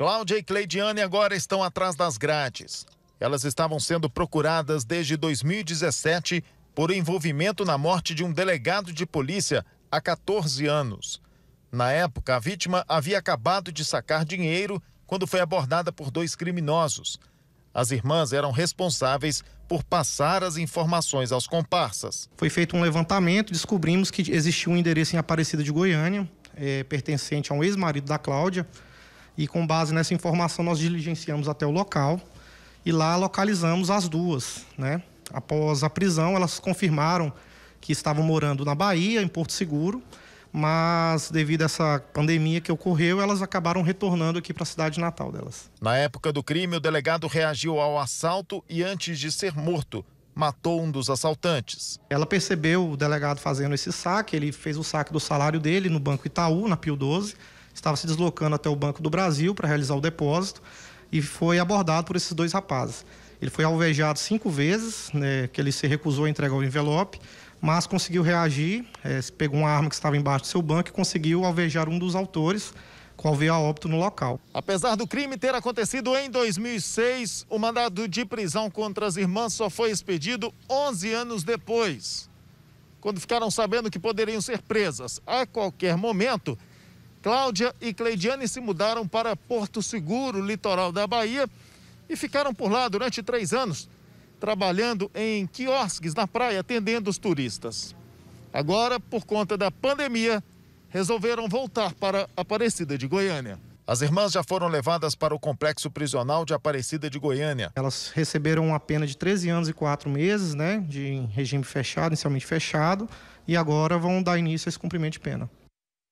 Cláudia e Cleidiane agora estão atrás das grades. Elas estavam sendo procuradas desde 2017 por envolvimento na morte de um delegado de polícia há 14 anos. Na época, a vítima havia acabado de sacar dinheiro quando foi abordada por dois criminosos. As irmãs eram responsáveis por passar as informações aos comparsas. Foi feito um levantamento, descobrimos que existia um endereço em Aparecida de Goiânia, é, pertencente a um ex-marido da Cláudia, e com base nessa informação, nós diligenciamos até o local e lá localizamos as duas. Né? Após a prisão, elas confirmaram que estavam morando na Bahia, em Porto Seguro, mas devido a essa pandemia que ocorreu, elas acabaram retornando aqui para a cidade natal delas. Na época do crime, o delegado reagiu ao assalto e, antes de ser morto, matou um dos assaltantes. Ela percebeu o delegado fazendo esse saque, ele fez o saque do salário dele no Banco Itaú, na Pio 12 estava se deslocando até o Banco do Brasil para realizar o depósito e foi abordado por esses dois rapazes. Ele foi alvejado cinco vezes, né, que ele se recusou a entregar o envelope, mas conseguiu reagir, é, pegou uma arma que estava embaixo do seu banco e conseguiu alvejar um dos autores, qual veio a óbito no local. Apesar do crime ter acontecido em 2006, o mandado de prisão contra as irmãs só foi expedido 11 anos depois, quando ficaram sabendo que poderiam ser presas a qualquer momento Cláudia e Cleidiane se mudaram para Porto Seguro, litoral da Bahia, e ficaram por lá durante três anos, trabalhando em quiosques na praia, atendendo os turistas. Agora, por conta da pandemia, resolveram voltar para Aparecida de Goiânia. As irmãs já foram levadas para o complexo prisional de Aparecida de Goiânia. Elas receberam uma pena de 13 anos e 4 meses, né, de regime fechado, inicialmente fechado, e agora vão dar início a esse cumprimento de pena.